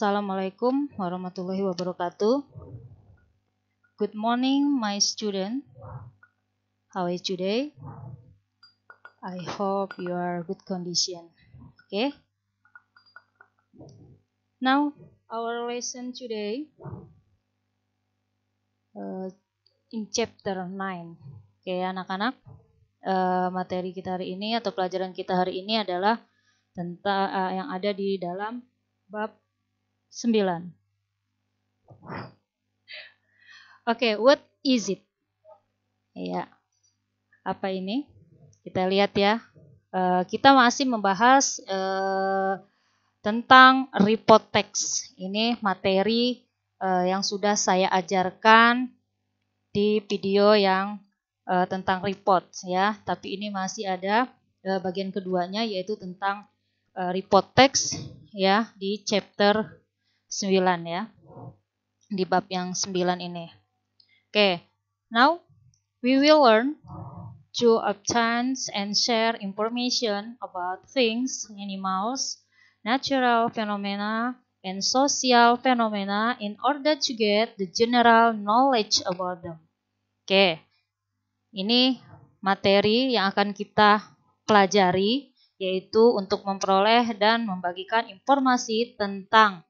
Assalamualaikum warahmatullahi wabarakatuh. Good morning, my student. How are you today? I hope you are good condition. Okay. Now our lesson today uh, in chapter 9. Oke okay, anak-anak, uh, materi kita hari ini atau pelajaran kita hari ini adalah tentang uh, yang ada di dalam bab 9. Oke, okay, what is it? Ya. Apa ini? Kita lihat ya. Uh, kita masih membahas uh, tentang report text. Ini materi uh, yang sudah saya ajarkan di video yang uh, tentang report ya, tapi ini masih ada uh, bagian keduanya yaitu tentang uh, report text ya di chapter 9 ya. Di bab yang 9 ini. Oke, okay. now we will learn to obtain and share information about things, animals, natural phenomena, and social phenomena in order to get the general knowledge about them. Oke, okay. ini materi yang akan kita pelajari, yaitu untuk memperoleh dan membagikan informasi tentang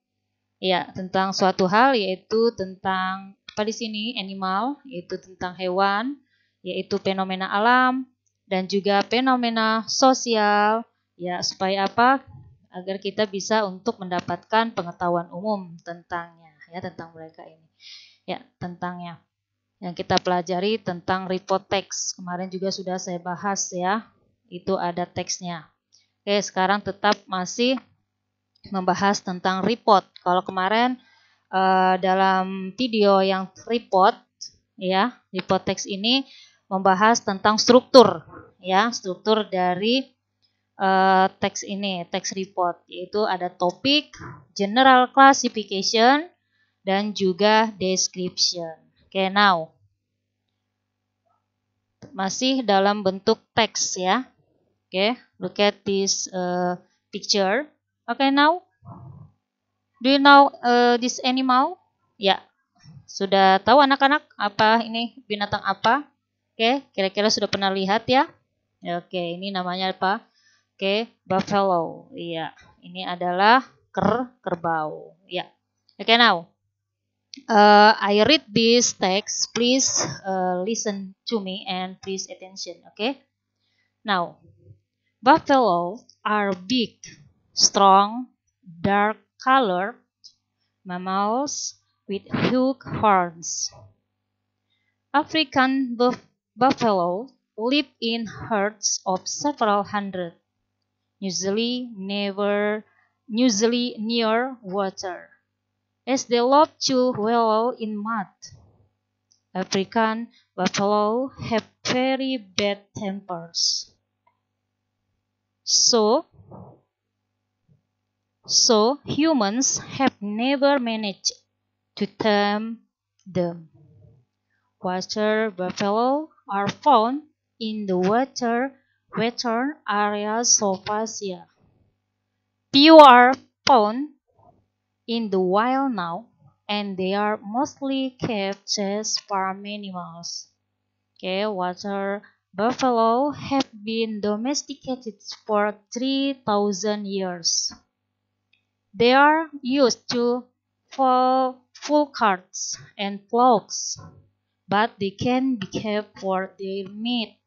Ya, tentang suatu hal yaitu tentang apa di sini animal, yaitu tentang hewan, yaitu fenomena alam dan juga fenomena sosial. Ya, supaya apa? Agar kita bisa untuk mendapatkan pengetahuan umum tentangnya, ya tentang mereka ini. Ya, tentangnya. Yang kita pelajari tentang report text. Kemarin juga sudah saya bahas ya. Itu ada teksnya. Oke, sekarang tetap masih membahas tentang report. Kalau kemarin uh, dalam video yang report ya, report teks ini membahas tentang struktur ya, struktur dari uh, teks ini, teks report yaitu ada topik, general classification dan juga description. Oke, okay, now masih dalam bentuk teks ya. Oke, okay, look at this uh, picture. Okay now? Do you know uh, this animal? Ya. Yeah. Sudah tahu anak-anak apa ini binatang apa? Oke, okay. kira-kira sudah pernah lihat ya? Oke, okay. ini namanya apa? Oke, okay. buffalo. Iya. Yeah. Ini adalah ker kerbau. Ya. Yeah. Oke okay, now. Uh, I read this text. Please uh, listen to me and please attention. Oke. Okay? Now, buffalo are big strong, dark-colored mammals with huge horns. African buff buffalo live in herds of several hundred, usually never usually near water, as they love to wallow in mud. African buffalo have very bad tempers. So, so humans have never managed to tame them. Water buffalo are found in the water western areas of Asia. Few are found in the wild now, and they are mostly kept as farm animals. Okay, water buffalo have been domesticated for 3,000 years. They are used to for full carts and flocks, but they can be kept for their meat,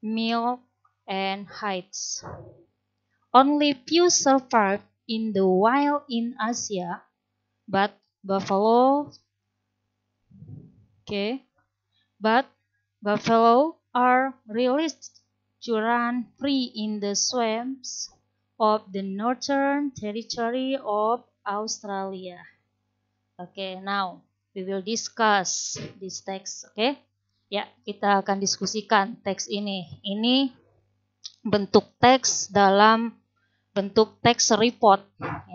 milk, and hides. Only few survive in the wild in Asia, but buffalo, okay, but buffalo are released to run free in the swamps of the Northern Territory of Australia. Okay, now we will discuss this text. Okay, ya kita akan diskusikan teks ini. Ini bentuk teks dalam bentuk teks report.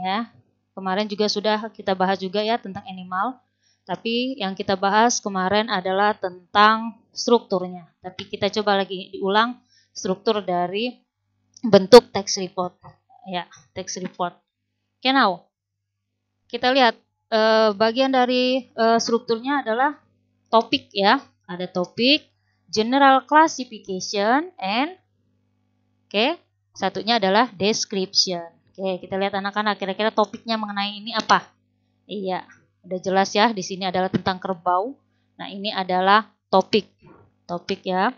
Ya, kemarin juga sudah kita bahas juga ya tentang animal. Tapi yang kita bahas kemarin adalah tentang strukturnya. Tapi kita coba lagi diulang struktur dari bentuk tax report ya tax report. Oke okay, kita lihat eh, bagian dari eh, strukturnya adalah topik ya ada topik general classification and oke okay, satunya adalah description. Oke okay, kita lihat anak-anak kira-kira topiknya mengenai ini apa? Iya udah jelas ya di sini adalah tentang kerbau. Nah ini adalah topik topik ya.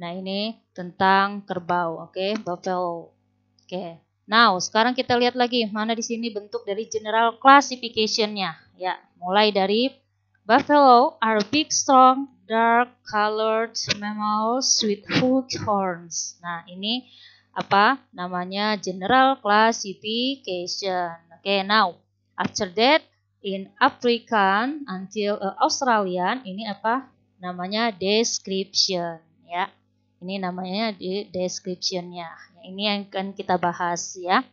Nah ini tentang kerbau. Oke, okay? buffalo. Oke. Okay. Now, sekarang kita lihat lagi mana di sini bentuk dari general classification-nya. Ya, mulai dari buffalo are big, strong, dark colored mammals with hooked horns. Nah, ini apa namanya general classification. Oke, okay, now after that in African until uh, Australian ini apa namanya description ya. Ini namanya di descriptionnya. Ini yang akan kita bahas ya.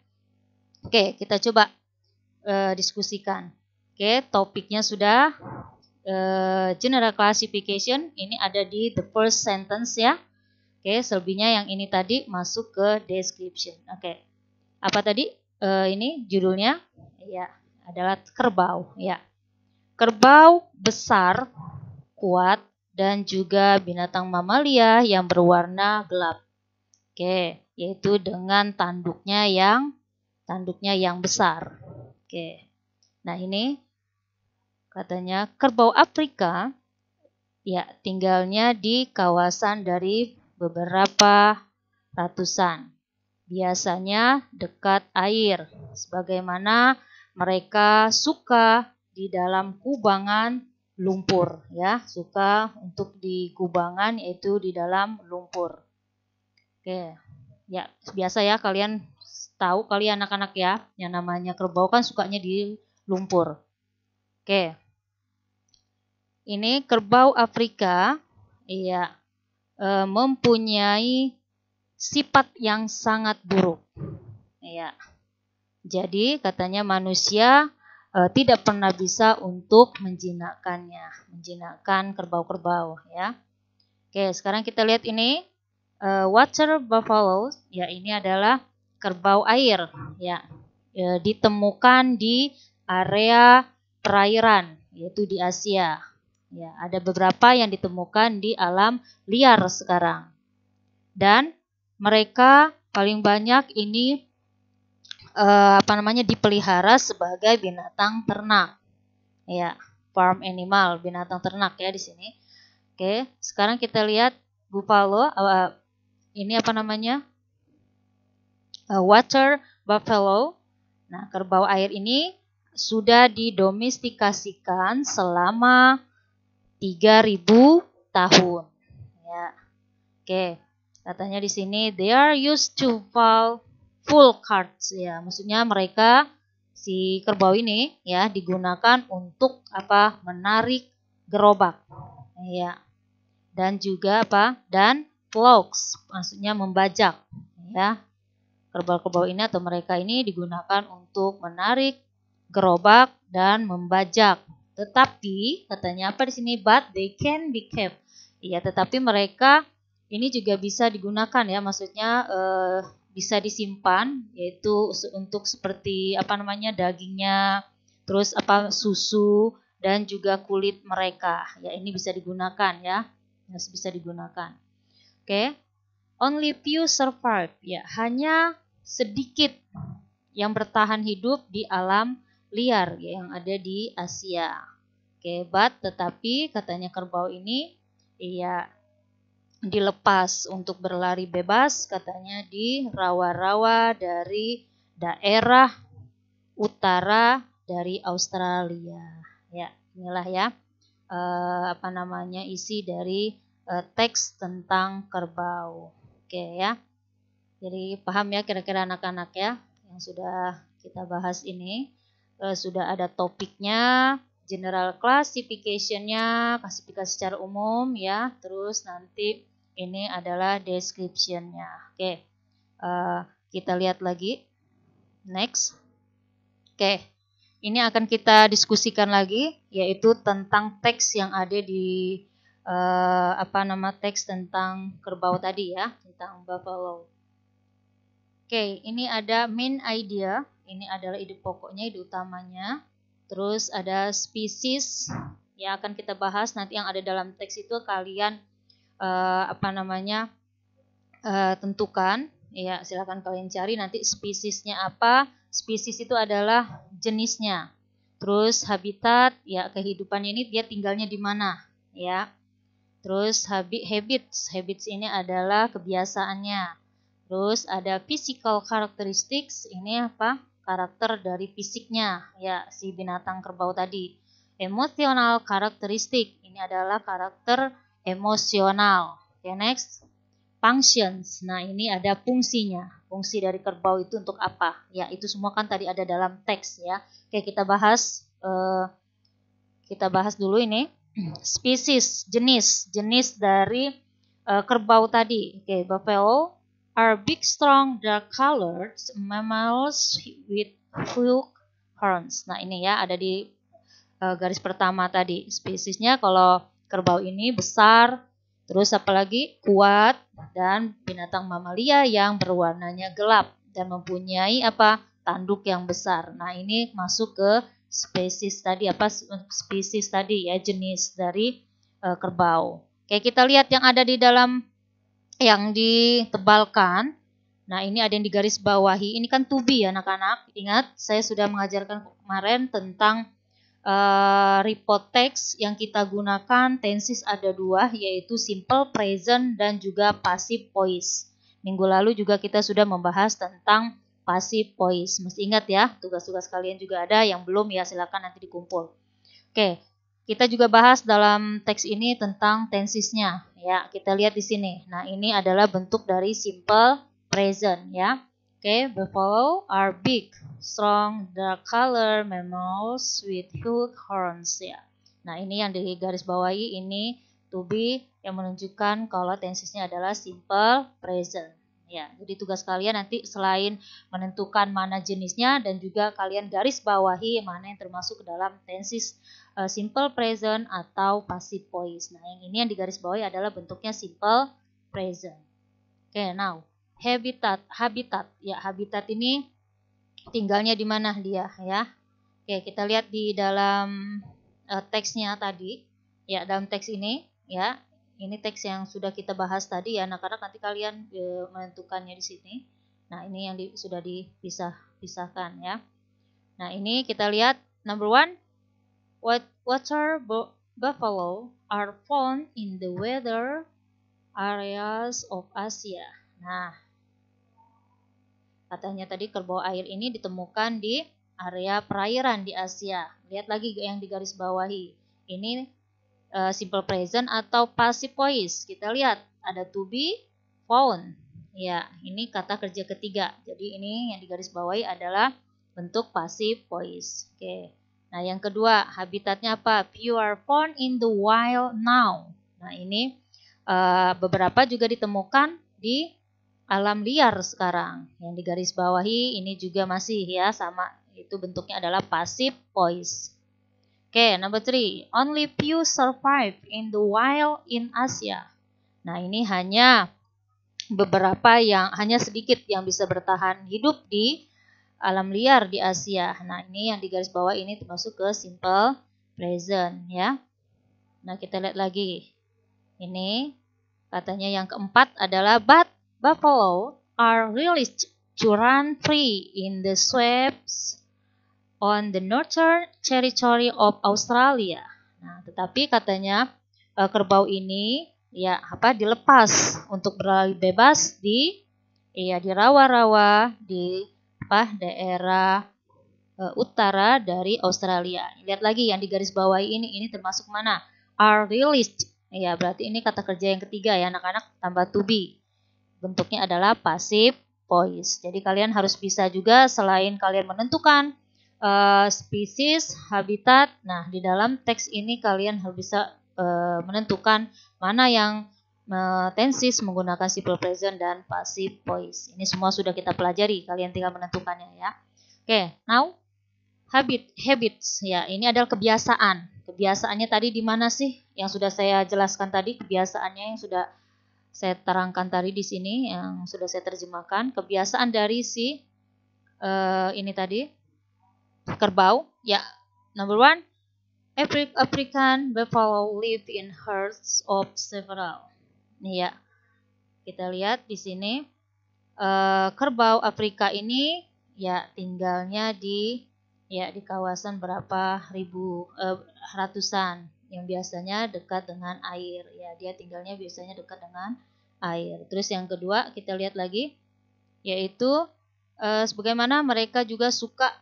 Oke, kita coba uh, diskusikan. Oke, topiknya sudah uh, general classification. Ini ada di the first sentence ya. Oke, selebihnya yang ini tadi masuk ke description. Oke, apa tadi? Uh, ini judulnya ya adalah kerbau ya. Kerbau besar, kuat, dan juga binatang mamalia yang berwarna gelap. Oke, yaitu dengan tanduknya yang tanduknya yang besar. Oke. Nah, ini katanya kerbau Afrika ya tinggalnya di kawasan dari beberapa ratusan. Biasanya dekat air sebagaimana mereka suka di dalam kubangan lumpur ya, suka untuk di kubangan yaitu di dalam lumpur. Oke. Ya, biasa ya kalian tahu kalian ya, anak-anak ya, yang namanya kerbau kan sukanya di lumpur. Oke. Ini kerbau Afrika iya e, mempunyai sifat yang sangat buruk. Iya. Jadi katanya manusia e, tidak pernah bisa untuk menjinakkannya, menjinakkan kerbau-kerbau ya. Oke, sekarang kita lihat ini e, water buffalo, ya ini adalah kerbau air ya. E, ditemukan di area perairan yaitu di Asia. Ya, ada beberapa yang ditemukan di alam liar sekarang. Dan mereka paling banyak ini uh, apa namanya dipelihara sebagai binatang ternak. Ya, farm animal, binatang ternak ya di sini. Oke, sekarang kita lihat buffalo uh, eh, ini apa namanya? Uh, water buffalo. Nah, kerbau air ini sudah didomestikasikan selama 3000 tahun. Ya. Oke. Katanya di sini they are used to fall full cards ya. Maksudnya mereka si kerbau ini ya digunakan untuk apa? menarik gerobak. Ya. Dan juga apa? dan plogs, maksudnya membajak ya. Kerbau-kerbau ini atau mereka ini digunakan untuk menarik gerobak dan membajak. Tetapi katanya apa di sini but they can be kept. ya tetapi mereka ini juga bisa digunakan ya, maksudnya eh, bisa disimpan yaitu untuk seperti apa namanya dagingnya terus apa susu dan juga kulit mereka ya ini bisa digunakan ya masih bisa digunakan oke okay. only few survive ya hanya sedikit yang bertahan hidup di alam liar ya, yang ada di Asia oke okay, but tetapi katanya kerbau ini iya dilepas untuk berlari bebas katanya di rawa-rawa dari daerah utara dari Australia. Ya, inilah ya eh, apa namanya isi dari eh, teks tentang kerbau. Oke ya. Jadi paham ya kira-kira anak-anak ya yang sudah kita bahas ini. Eh, sudah ada topiknya, general classification-nya, klasifikasi secara umum ya. Terus nanti ini adalah description-nya. Oke. Okay. Uh, eh, kita lihat lagi. Next. Oke. Okay. Ini akan kita diskusikan lagi yaitu tentang teks yang ada di uh, apa nama teks tentang kerbau tadi ya, tentang buffalo. Oke, okay, ini ada main idea, ini adalah ide pokoknya, ide utamanya. Terus ada spesies yang akan kita bahas nanti yang ada dalam teks itu kalian uh, apa namanya uh, tentukan. Ya, silakan kalian cari nanti spesiesnya apa. Spesies itu adalah jenisnya. Terus habitat, ya kehidupan ini dia tinggalnya di mana, ya. Terus habit habits, habits ini adalah kebiasaannya. Terus ada physical characteristics, ini apa? karakter dari fisiknya ya si binatang kerbau tadi. Emosional karakteristik ini adalah karakter emosional. Oke, okay, next. Functions. Nah, ini ada fungsinya. Fungsi dari kerbau itu untuk apa? Ya, itu semua kan tadi ada dalam teks ya. Oke, kita bahas eh, kita bahas dulu ini spesies, jenis, jenis dari eh, kerbau tadi. Oke, buffalo are big, strong, dark-colored mammals with fluke horns. Nah ini ya ada di uh, garis pertama tadi spesiesnya kalau kerbau ini besar, terus apalagi kuat dan binatang mamalia yang berwarnanya gelap dan mempunyai apa tanduk yang besar. Nah ini masuk ke spesies tadi apa spesies tadi ya jenis dari uh, kerbau. Oke kita lihat yang ada di dalam yang ditebalkan. Nah, ini ada yang digaris bawahi. Ini kan tubi ya anak-anak. Ingat, saya sudah mengajarkan kemarin tentang uh, report text yang kita gunakan. Tensis ada dua, yaitu simple present dan juga passive voice. Minggu lalu juga kita sudah membahas tentang passive voice. Mesti ingat ya, tugas-tugas kalian juga ada. Yang belum ya silakan nanti dikumpul. Oke, kita juga bahas dalam teks ini tentang tensisnya. Ya, kita lihat di sini. Nah, ini adalah bentuk dari simple present ya. Oke, okay, buffalo are big, strong, dark color, mammals with hook horns ya. Nah, ini yang di garis bawahi ini to be yang menunjukkan kalau tensesnya adalah simple present. Ya, jadi tugas kalian nanti selain menentukan mana jenisnya dan juga kalian garis bawahi mana yang termasuk ke dalam tenses Eh, simple present atau passive voice. Nah, yang ini yang digarisbawahi adalah bentuknya simple present. Oke, okay, now habitat, habitat. Ya, habitat ini tinggalnya di mana dia ya? Oke, okay, kita lihat di dalam uh, teksnya tadi. Ya, dalam teks ini ya. Ini teks yang sudah kita bahas tadi ya. Nah, karena nanti kalian e, menentukannya di sini. Nah, ini yang di, sudah dipisah pisahkan ya. Nah, ini kita lihat number one What water buffalo are found in the weather areas of Asia. Nah, katanya tadi kerbau air ini ditemukan di area perairan di Asia. Lihat lagi yang di garis bawahi. Ini uh, simple present atau passive voice. Kita lihat ada to be found. Ya, ini kata kerja ketiga. Jadi ini yang di garis bawahi adalah bentuk passive voice. Oke. Okay. Nah, yang kedua, habitatnya apa? Few are found in the wild now. Nah, ini uh, beberapa juga ditemukan di alam liar sekarang. Yang di garis bawahi ini juga masih ya sama itu bentuknya adalah pasif voice. Oke, okay, number three, only few survive in the wild in Asia. Nah, ini hanya beberapa yang hanya sedikit yang bisa bertahan hidup di alam liar di Asia. Nah, ini yang di garis bawah ini termasuk ke simple present ya. Nah, kita lihat lagi. Ini katanya yang keempat adalah but buffalo are really to run free in the swamps on the northern territory of Australia. Nah, tetapi katanya uh, kerbau ini ya apa dilepas untuk berlari bebas di ya di rawa-rawa di apa daerah e, utara dari Australia. Lihat lagi yang di garis bawah ini, ini termasuk mana? Are released. Ya, berarti ini kata kerja yang ketiga ya anak-anak tambah to be. Bentuknya adalah pasif voice. Jadi kalian harus bisa juga selain kalian menentukan e, eh, spesies, habitat. Nah, di dalam teks ini kalian harus bisa e, menentukan mana yang tensis menggunakan simple present dan passive voice. Ini semua sudah kita pelajari, kalian tinggal menentukannya ya. Oke, okay, now habit habits ya. Ini adalah kebiasaan. Kebiasaannya tadi di mana sih? Yang sudah saya jelaskan tadi kebiasaannya yang sudah saya terangkan tadi di sini yang sudah saya terjemahkan kebiasaan dari si uh, ini tadi kerbau ya number one every African buffalo live in herds of several Nih ya. Kita lihat di sini uh, kerbau Afrika ini ya tinggalnya di ya di kawasan berapa ribu eh, ratusan yang biasanya dekat dengan air ya dia tinggalnya biasanya dekat dengan air terus yang kedua kita lihat lagi yaitu eh, sebagaimana mereka juga suka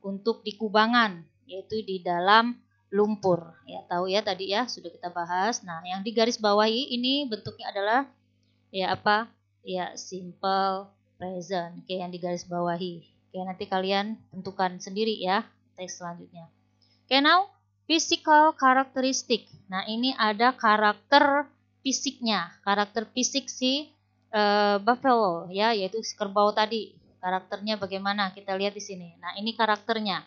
untuk di kubangan yaitu di dalam lumpur. Ya, tahu ya tadi ya sudah kita bahas. Nah, yang di garis bawahi ini bentuknya adalah ya apa? Ya simple present. Oke, yang di digaris bawahi. Oke, nanti kalian tentukan sendiri ya teks selanjutnya. Oke, now physical characteristic. Nah, ini ada karakter fisiknya, karakter fisik si uh, buffalo ya, yaitu si kerbau tadi. Karakternya bagaimana? Kita lihat di sini. Nah, ini karakternya.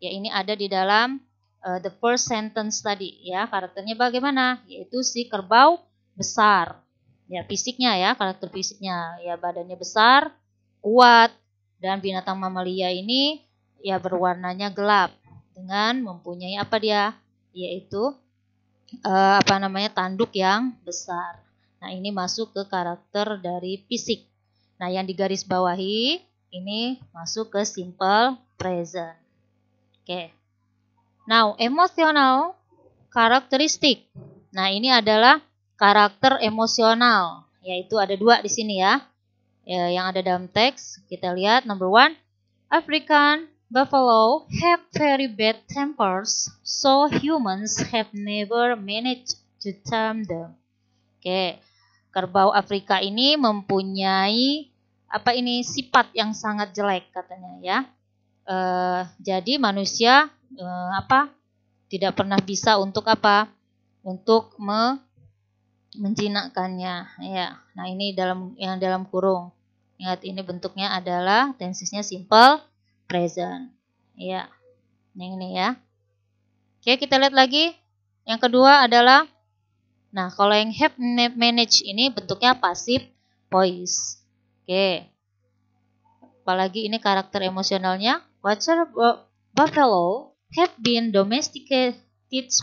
Ya, ini ada di dalam uh, the first sentence tadi ya karakternya bagaimana yaitu si kerbau besar ya fisiknya ya karakter fisiknya ya badannya besar kuat dan binatang mamalia ini ya berwarnanya gelap dengan mempunyai apa dia yaitu uh, apa namanya tanduk yang besar nah ini masuk ke karakter dari fisik nah yang digaris bawahi ini masuk ke simple present oke okay. Now, emosional karakteristik. Nah, ini adalah karakter emosional, yaitu ada dua di sini ya. ya yang ada dalam teks, kita lihat number one, African buffalo have very bad tempers, so humans have never managed to tame them. Oke, kerbau Afrika ini mempunyai apa ini sifat yang sangat jelek katanya ya. Uh, jadi manusia eh, apa? Tidak pernah bisa untuk apa? Untuk me, menjinakkannya. Ya. Nah, ini dalam yang dalam kurung. Ingat ini bentuknya adalah tensisnya simple present. Ya. Yang ini ya. Oke, kita lihat lagi. Yang kedua adalah Nah, kalau yang have manage ini bentuknya pasif voice. Oke. Apalagi ini karakter emosionalnya. Watcher Buffalo have been domesticated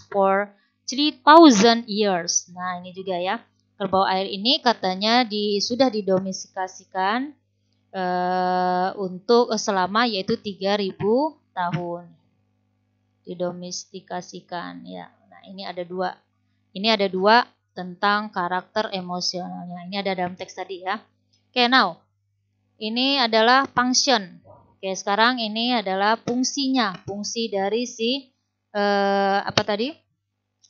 for 3000 years. Nah, ini juga ya. Kerbau air ini katanya di, sudah didomestikasikan uh, untuk selama yaitu 3000 tahun. Didomestikasikan ya. Nah, ini ada dua. Ini ada dua tentang karakter emosionalnya. Ini ada dalam teks tadi ya. Oke, okay, now. Ini adalah function Oke, sekarang ini adalah fungsinya, fungsi dari si eh, apa tadi?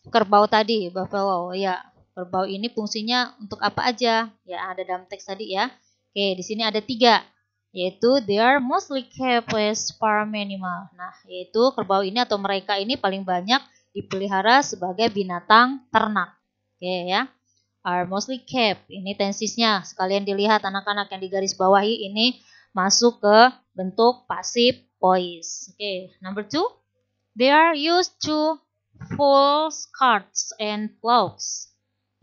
kerbau tadi, buffalo. Ya, kerbau ini fungsinya untuk apa aja? Ya, ada dalam teks tadi ya. Oke, di sini ada tiga, yaitu they are mostly kept as farm animal. Nah, yaitu kerbau ini atau mereka ini paling banyak dipelihara sebagai binatang ternak. Oke ya. Are mostly kept. Ini tensisnya. Sekalian dilihat anak-anak yang di garis bawahi ini masuk ke bentuk pasif voice. Oke, okay. number two, they are used to full skirts and cloaks.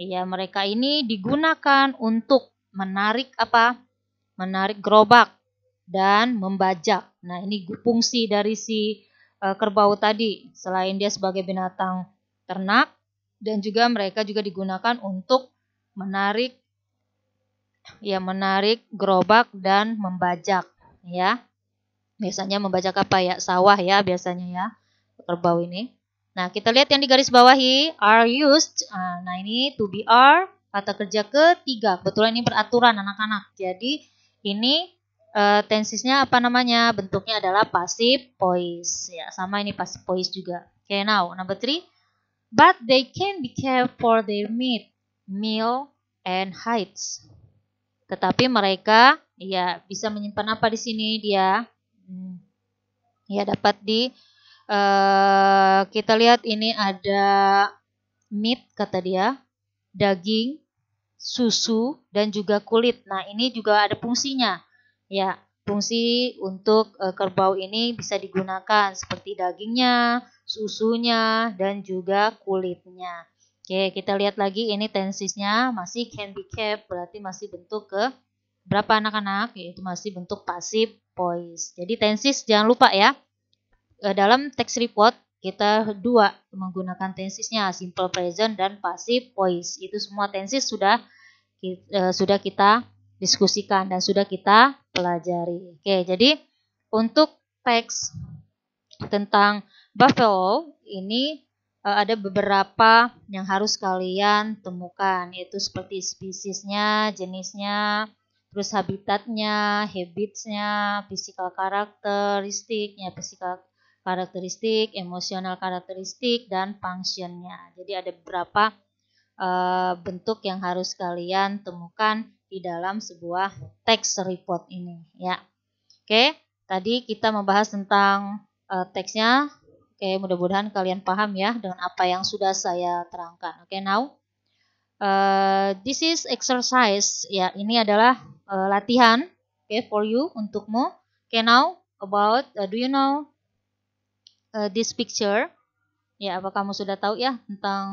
Iya, mereka ini digunakan untuk menarik apa? Menarik gerobak dan membajak. Nah, ini fungsi dari si uh, kerbau tadi. Selain dia sebagai binatang ternak dan juga mereka juga digunakan untuk menarik ya menarik gerobak dan membajak ya. Biasanya membaca apa ya? Sawah ya biasanya ya. Kerbau ini. Nah, kita lihat yang di garis bawahi are used. Ah, nah, ini to be are kata kerja ketiga. Kebetulan ini peraturan anak-anak. Jadi ini uh, tensisnya apa namanya? Bentuknya adalah passive voice. Ya, sama ini passive voice juga. Oke, okay, now number three. But they can be kept for their meat, meal, and heights. Tetapi mereka ya bisa menyimpan apa di sini dia ya dapat di uh, kita lihat ini ada meat kata dia daging susu dan juga kulit nah ini juga ada fungsinya ya fungsi untuk uh, kerbau ini bisa digunakan seperti dagingnya susunya dan juga kulitnya oke kita lihat lagi ini tensisnya masih handicap berarti masih bentuk ke Berapa anak-anak? Yaitu masih bentuk pasif voice. Jadi tensis jangan lupa ya. Eh, dalam text report kita dua menggunakan tensisnya simple present dan passive voice. Itu semua tensis sudah eh, sudah kita diskusikan dan sudah kita pelajari. Oke, jadi untuk teks tentang Buffalo ini eh, ada beberapa yang harus kalian temukan yaitu seperti spesiesnya, jenisnya, terus habitatnya, habitsnya, physical karakteristiknya, physical karakteristik, emosional karakteristik, dan functionnya. Jadi ada beberapa uh, bentuk yang harus kalian temukan di dalam sebuah teks report ini. Ya, oke. Tadi kita membahas tentang uh, teksnya. Oke, mudah-mudahan kalian paham ya dengan apa yang sudah saya terangkan. Oke, now. Uh, this is exercise. Ya, ini adalah uh, latihan. Okay, for you untukmu. Okay, now about uh, do you know uh, this picture? Ya, apa kamu sudah tahu ya tentang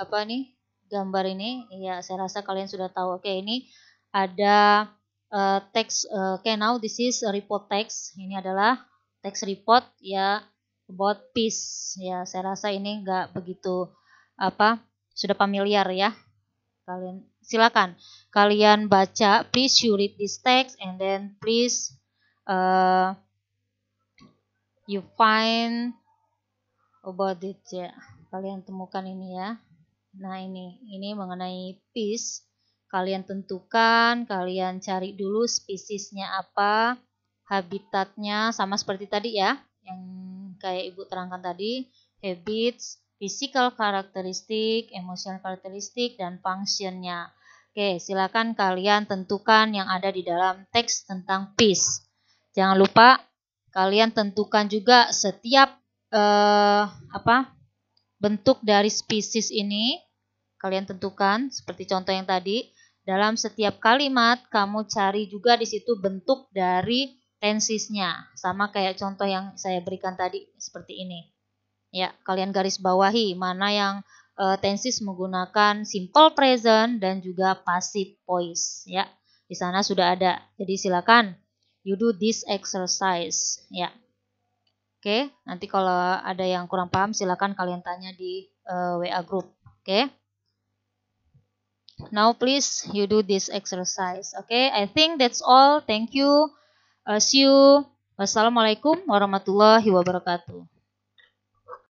apa nih gambar ini? Ya, saya rasa kalian sudah tahu. Oke, okay, ini ada uh, text. Uh, okay, now this is a report text. Ini adalah text report ya about peace. Ya, saya rasa ini nggak begitu apa sudah familiar ya Kalian silakan kalian baca please you read this text and then please uh, you find about it ya. Kalian temukan ini ya. Nah, ini ini mengenai peace. Kalian tentukan, kalian cari dulu spesiesnya apa, habitatnya sama seperti tadi ya, yang kayak Ibu terangkan tadi, habits, physical karakteristik, emotional karakteristik, dan functionnya. Oke, silakan kalian tentukan yang ada di dalam teks tentang peace. Jangan lupa kalian tentukan juga setiap eh, apa bentuk dari spesies ini. Kalian tentukan seperti contoh yang tadi. Dalam setiap kalimat kamu cari juga di situ bentuk dari tensisnya. Sama kayak contoh yang saya berikan tadi seperti ini. Ya, kalian garis bawahi mana yang uh, tensis menggunakan simple present dan juga passive voice ya. Di sana sudah ada. Jadi silakan you do this exercise ya. Oke, nanti kalau ada yang kurang paham silakan kalian tanya di uh, eh, WA group, oke? Now please you do this exercise. oke I think that's all. Thank you. Uh, see you. Wassalamualaikum warahmatullahi wabarakatuh.